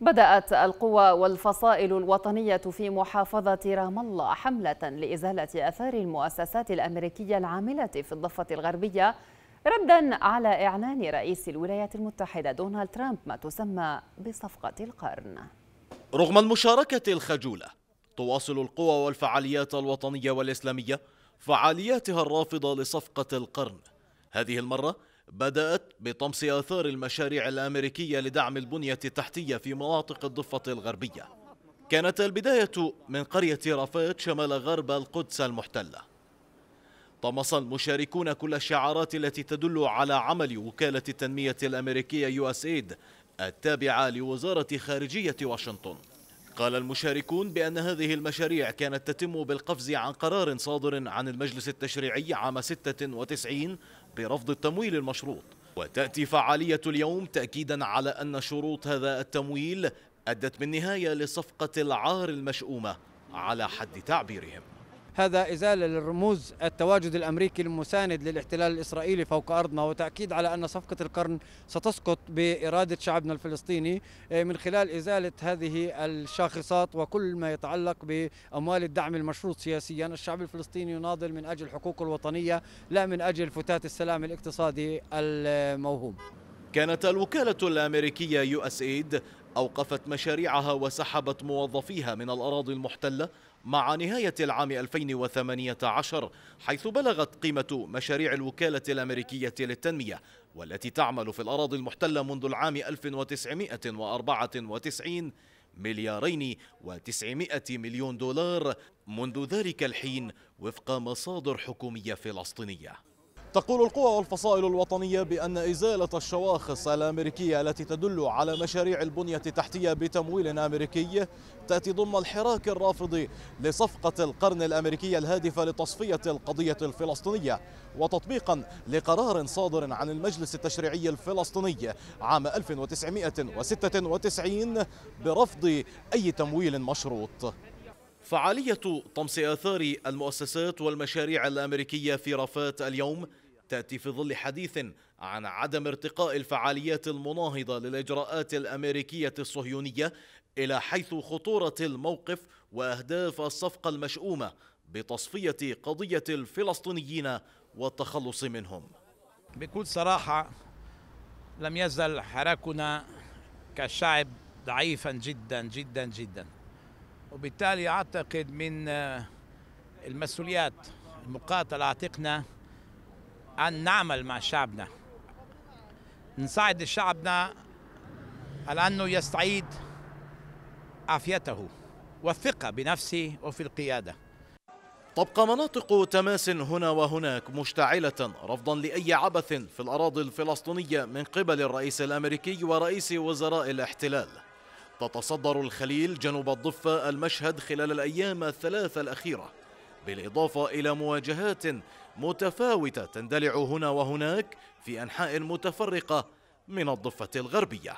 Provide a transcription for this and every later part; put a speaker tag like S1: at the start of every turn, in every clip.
S1: بدأت القوى والفصائل الوطنية في محافظة رام الله حملة لإزالة أثار المؤسسات الأمريكية العاملة في الضفة الغربية ردا على إعلان رئيس الولايات المتحدة دونالد ترامب ما تسمى بصفقة القرن رغم المشاركة الخجولة تواصل القوى والفعاليات الوطنية والإسلامية فعالياتها الرافضة لصفقة القرن هذه المرة بدأت بطمس آثار المشاريع الأمريكية لدعم البنية التحتية في مناطق الضفة الغربية كانت البداية من قرية رفات شمال غرب القدس المحتلة طمس المشاركون كل الشعارات التي تدل على عمل وكالة التنمية الأمريكية يو اس ايد التابعة لوزارة خارجية واشنطن قال المشاركون بأن هذه المشاريع كانت تتم بالقفز عن قرار صادر عن المجلس التشريعي عام 96 برفض التمويل المشروط وتأتي فعالية اليوم تأكيدا على أن شروط هذا التمويل أدت بالنهاية لصفقة العار المشؤومة على حد تعبيرهم
S2: هذا إزالة للرموز التواجد الأمريكي المساند للاحتلال الإسرائيلي فوق أرضنا وتأكيد على أن صفقة القرن ستسقط بإرادة شعبنا الفلسطيني آه، من خلال إزالة هذه الشاخصات وكل ما يتعلق بأموال الدعم المشروط سياسيا الشعب الفلسطيني يناضل من أجل حقوقه الوطنية لا من أجل فتات السلام الاقتصادي الموهوم
S1: كانت الوكالة الأمريكية يو اس ايد أوقفت مشاريعها وسحبت موظفيها من الأراضي المحتلة مع نهاية العام 2018 حيث بلغت قيمة مشاريع الوكالة الأمريكية للتنمية والتي تعمل في الأراضي المحتلة منذ العام 1994 مليارين وتسعمائة مليون دولار منذ ذلك الحين وفق مصادر حكومية فلسطينية تقول القوى والفصائل الوطنية بأن إزالة الشواخص الأمريكية التي تدل على مشاريع البنية التحتية بتمويل أمريكي تأتي ضمن الحراك الرافضي لصفقة القرن الأمريكية الهادفة لتصفية القضية الفلسطينية وتطبيقا لقرار صادر عن المجلس التشريعي الفلسطيني عام 1996 برفض أي تمويل مشروط فعالية طمس آثار المؤسسات والمشاريع الأمريكية في رفات اليوم تأتي في ظل حديث عن عدم ارتقاء الفعاليات المناهضة للإجراءات الأمريكية الصهيونية إلى حيث خطورة الموقف وأهداف الصفقة المشؤومة بتصفية قضية الفلسطينيين والتخلص منهم
S3: بكل صراحة لم يزل حراكنا كشعب ضعيفا جدا جدا جدا وبالتالي أعتقد من آه، المسؤوليات المقاتلة أعتقنا أن نعمل مع شعبنا نساعد شعبنا على أنه يستعيد
S1: عافيته والثقة بنفسه وفي القيادة تبقى مناطق تماس هنا وهناك مشتعلة رفضا لأي عبث في الأراضي الفلسطينية من قبل الرئيس الأمريكي ورئيس وزراء الاحتلال تتصدر الخليل جنوب الضفة المشهد خلال الأيام الثلاثة الأخيرة بالإضافة إلى مواجهات متفاوتة تندلع هنا وهناك في أنحاء متفرقة من الضفة الغربية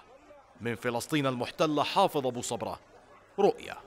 S1: من فلسطين المحتلة حافظ أبو صبرة رؤية